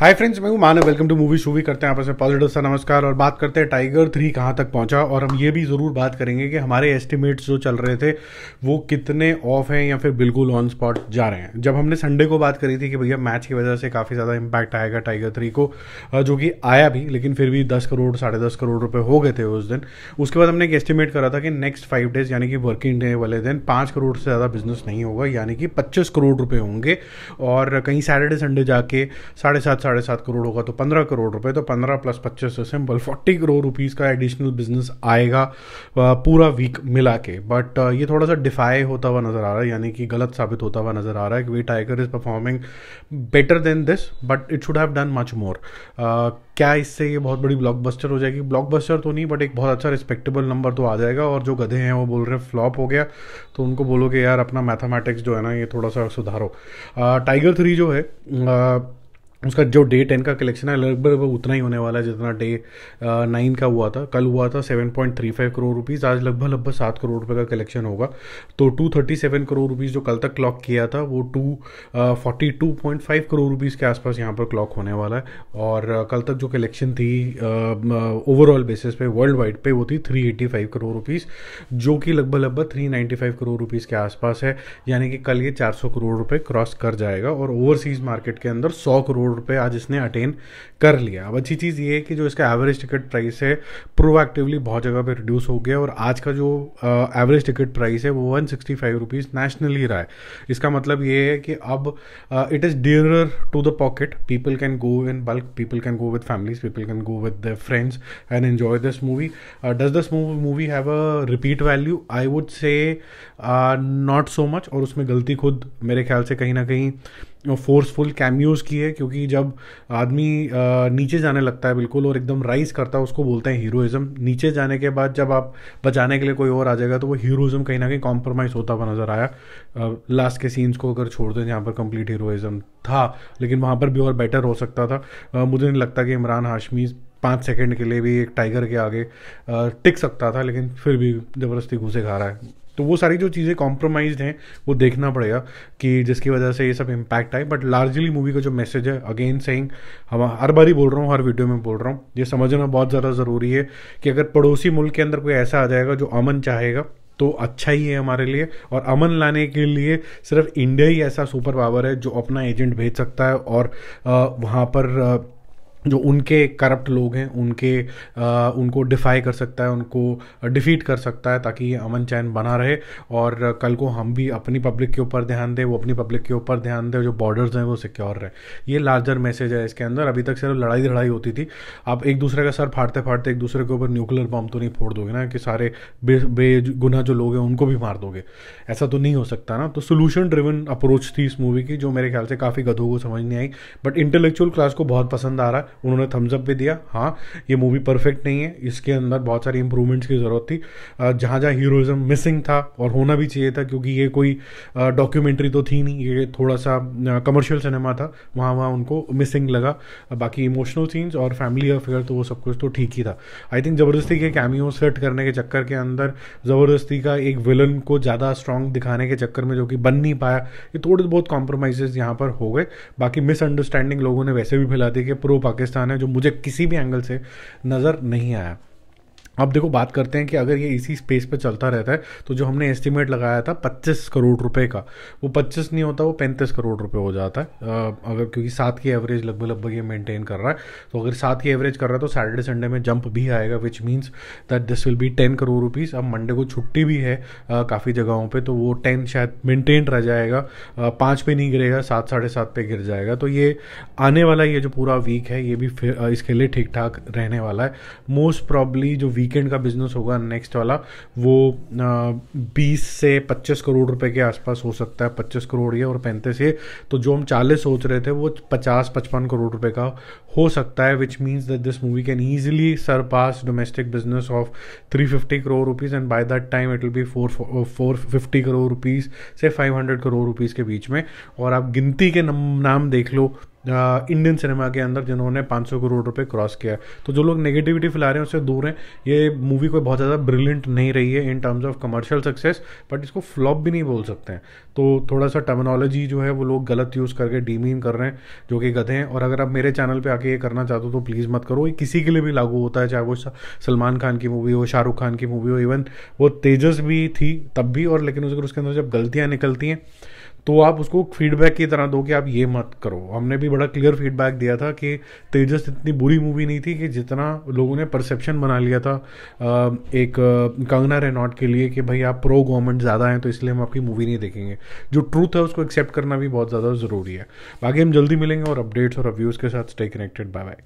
हाय friends मैं हूँ Manav welcome to movie शूवी करते हैं आपस में पॉजिटिव सा नमस्कार और बात करते हैं टाइगर थ्री कहाँ तक पहुंचा और हम ये भी ज़रूर बात करेंगे कि हमारे एस्टिमेट्स जो चल रहे थे वो कितने ऑफ हैं या फिर बिल्कुल ऑन स्पॉट जा रहे हैं जब हमने संडे को बात करी थी कि भैया मैच की वजह से काफ़ी ज़्यादा इम्पैक्ट आएगा टाइगर थ्री को जो कि आया भी लेकिन फिर भी दस करोड़ साढ़े दस करोड़ रुपये हो गए थे उस दिन उसके बाद हमने एक एस्टिमेट करा था कि नेक्स्ट फाइव डेज यानी कि वर्किंग डे वाले दिन पाँच करोड़ से ज़्यादा बिजनेस नहीं होगा यानी कि पच्चीस करोड़ रुपये होंगे और कहीं सैटरडे संडे जाके साढ़े सात साढ़े सात करोड़ होगा तो पंद्रह करोड़ रुपए तो पंद्रह प्लस पच्चीस सिंपल फोर्टी करोड़ रुपीज़ का एडिशनल बिजनेस आएगा पूरा वीक मिला के बट ये थोड़ा सा डिफाई होता हुआ नज़र आ रहा है यानी कि गलत साबित होता हुआ नज़र आ रहा है कि way Tiger is performing better than this but it should have done much more क्या इससे ये बहुत बड़ी ब्लॉकबस्टर हो जाएगी ब्लॉकबस्टर तो नहीं बट एक बहुत अच्छा रिस्पेक्टेबल नंबर तो आ जाएगा और जो गधे हैं वो बोल रहे हैं फ्लॉप हो गया तो उनको बोलो कि यार अपना मैथमेटिक्स जो है ना ये थोड़ा सा सुधारो टाइगर थ्री जो है आ, उसका जो डे टेन का कलेक्शन है लगभग उतना ही होने वाला है जितना डे नाइन का हुआ था कल हुआ था seven point three five crore rupees आज लगभग लगभग सात करोड़ रुपये का कलेक्शन होगा तो two thirty seven crore rupees जो कल तक क्लॉक किया था वो two forty two point five crore rupees के आसपास यहाँ पर क्लॉक होने वाला है और कल तक जो कलेक्शन थी ओवरऑल बेसिस पे वर्ल्ड वाइड पे वो थी three eighty five crore rupees जो कि लगभग लगभग three ninety five crore rupees के आसपास है यानी कि कल ये चार सौ करोड़ रुपये क्रॉस कर जाएगा और ओवरसीज़ मार्केट के अंदर सौ करोड़ करोड़ रुपए आज इसने अटेन कर लिया अब अच्छी चीज़ ये है कि जो इसका एवरेज टिकट प्राइस है प्रोएक्टिवली बहुत जगह पे रिड्यूस हो गया और आज का जो एवरेज टिकट प्राइस है वो one sixty five rupees nationally रहा है इसका मतलब ये है कि अब it is dearer to the pocket people can go in bulk people can go with families people can go with their friends and enjoy this movie does this movie have a repeat value I would say not so much और उसमें गलती खुद मेरे ख्याल से कहीं ना कहीं फोर्सफुल की किए क्योंकि जब आदमी नीचे जाने लगता है बिल्कुल और एकदम राइज करता है उसको बोलते हैं हीरोइज़म नीचे जाने के बाद जब आप बचाने के लिए कोई और आ जाएगा तो वो हीरोइज्म कहीं ना कहीं कॉम्प्रोमाइज़ होता हुआ नज़र आया लास्ट के सीन्स को अगर छोड़ दें जहाँ पर कंप्लीट हीरोइज़म था लेकिन वहाँ पर भी और बेटर हो सकता था मुझे नहीं लगता कि इमरान हाशमी पाँच सेकेंड के लिए भी एक टाइगर के आगे टिक सकता था लेकिन फिर भी ज़बरदस्ती घुसे खा रहा है तो वो सारी जो चीज़ें कॉम्प्रोमाइज हैं वो देखना पड़ेगा कि जिसकी वजह से ये सब इम्पैक्ट आए बट लार्जली मूवी का जो मैसेज है अगेन सेइंग हम हर बार ही बोल रहा हूँ हर वीडियो में बोल रहा हूँ ये समझना बहुत ज़्यादा ज़रूरी है कि अगर पड़ोसी मुल्क के अंदर कोई ऐसा आ जाएगा जो अमन चाहेगा तो अच्छा ही है हमारे लिए और अमन लाने के लिए सिर्फ इंडिया ही ऐसा सुपर पावर है जो अपना एजेंट भेज सकता है और वहाँ पर जो उनके करप्ट लोग हैं उनके आ, उनको डिफाई कर सकता है उनको डिफीट कर सकता है ताकि ये अमन चैन बना रहे और कल को हम भी अपनी पब्लिक के ऊपर ध्यान दें वो अपनी पब्लिक के ऊपर ध्यान दें जो बॉर्डर्स हैं वो सिक्योर रहे ये लार्जर मैसेज है इसके अंदर अभी तक सिर्फ लड़ाई लड़ाई होती थी आप एक दूसरे का सर फाड़ते फाड़ते एक दूसरे के ऊपर न्यूक्लियर बॉम्ब तो नहीं फोड़ दोगे ना कि सारे बे बेगुना जो लोग हैं उनको भी मार दोगे ऐसा तो नहीं हो सकता ना तो सोल्यूशन ड्रिवन अप्रोच थी इस मूवी की जो मेरे ख्याल से काफ़ी गधों को समझ नहीं आई बट इंटेलेक्चुअल क्लास को बहुत पसंद आ रहा है उन्होंने थम्सअप भी दिया हाँ ये मूवी परफेक्ट नहीं है इसके अंदर बहुत सारी इंप्रूवमेंट्स की ज़रूरत थी जहाँ जहाँ हीरोइज्म मिसिंग था और होना भी चाहिए था क्योंकि ये कोई डॉक्यूमेंट्री तो थी नहीं ये थोड़ा सा कमर्शियल सिनेमा था वहाँ वहाँ उनको मिसिंग लगा बाकी इमोशनल सीन्स और फैमिली अफेयर तो वो सब कुछ तो ठीक ही था आई थिंक ज़बरदस्ती के कैमियो सेट करने के चक्कर के अंदर ज़बरदस्ती का एक विलन को ज़्यादा स्ट्रॉन्ग दिखाने के चक्कर में जो कि बन नहीं पाया ये थोड़े बहुत कॉम्प्रोमाइजेस यहाँ पर हो गए बाकी मिसअंडरस्टैंडिंग लोगों ने वैसे भी फैला दी कि प्रो पाकिस्तान पाकिस्तान है जो मुझे किसी भी एंगल से नज़र नहीं आया अब देखो बात करते हैं कि अगर ये इसी स्पेस पे चलता रहता है तो जो हमने एस्टिमेट लगाया था 25 करोड़ रुपए का वो 25 नहीं होता वो 35 करोड़ रुपए हो जाता है अगर क्योंकि सात की एवरेज लगभग लगभग ये मेंटेन कर रहा है तो अगर सात की एवरेज कर रहा है तो सैटरडे संडे में जंप भी आएगा which means that this will be ten crore rupees अब मंडे को छुट्टी भी है काफ़ी जगहों पर तो वो टेन शायद मेनटेन रह जाएगा पाँच पे नहीं गिरेगा सात साढ़े सात पे गिर जाएगा तो ये आने वाला ये जो पूरा वीक है ये भी इसके लिए ठीक ठाक रहने वाला है मोस्ट प्रॉब्ली जो वीक वीकेंड का बिजनेस होगा नेक्स्ट वाला वो बीस से पच्चीस करोड़ रुपए के आसपास हो सकता है पच्चीस करोड़ ये और पैंतीस ये तो जो हम चालीस सोच रहे थे वो पचास पचपन करोड़ रुपए का हो सकता है which means that this movie can easily surpass domestic business of three fifty crore rupees and by that time it will be four four fifty crore rupees से फाइव हंड्रेड करोड़ रुपीज़ के बीच में और आप गिनती के नाम देख लो इंडियन सिनेमा के अंदर जिन्होंने 500 करोड़ रुपए क्रॉस किया तो जो लोग नेगेटिविटी फैला रहे हैं उससे दूर हैं ये मूवी कोई बहुत ज़्यादा ब्रिलियंट नहीं रही है in terms of commercial success but इसको फ्लॉप भी नहीं बोल सकते हैं तो थोड़ा सा टर्मिनोलॉजी जो है वो लोग गलत यूज़ करके डीमीन कर रहे हैं जो कि गधे हैं और अगर आप मेरे चैनल पर आके ये करना चाहते हो तो प्लीज़ मत करो ये किसी के लिए भी लागू होता है चाहे वो सलमान खान की मूवी हो शाहरुख खान की मूवी हो इवन वो तेजस भी थी तब भी और लेकिन अगर उसके अंदर जब गलतियाँ निकलती हैं तो आप उसको फीडबैक की तरह दो कि आप ये मत करो हमने भी बड़ा क्लियर फीडबैक दिया था कि तेजस इतनी बुरी मूवी नहीं थी कि जितना लोगों ने परसेप्शन बना लिया था एक कंगना रेनॉट के लिए कि भाई आप प्रो गवर्नमेंट ज़्यादा हैं तो इसलिए हम आपकी मूवी नहीं देखेंगे जो ट्रूथ है उसको एक्सेप्ट करना भी बहुत ज़्यादा ज़रूरी है बाकी हम जल्दी मिलेंगे और अपडेट्स और रिव्यूज़ के साथ स्टे कनेक्टेड बाय बाय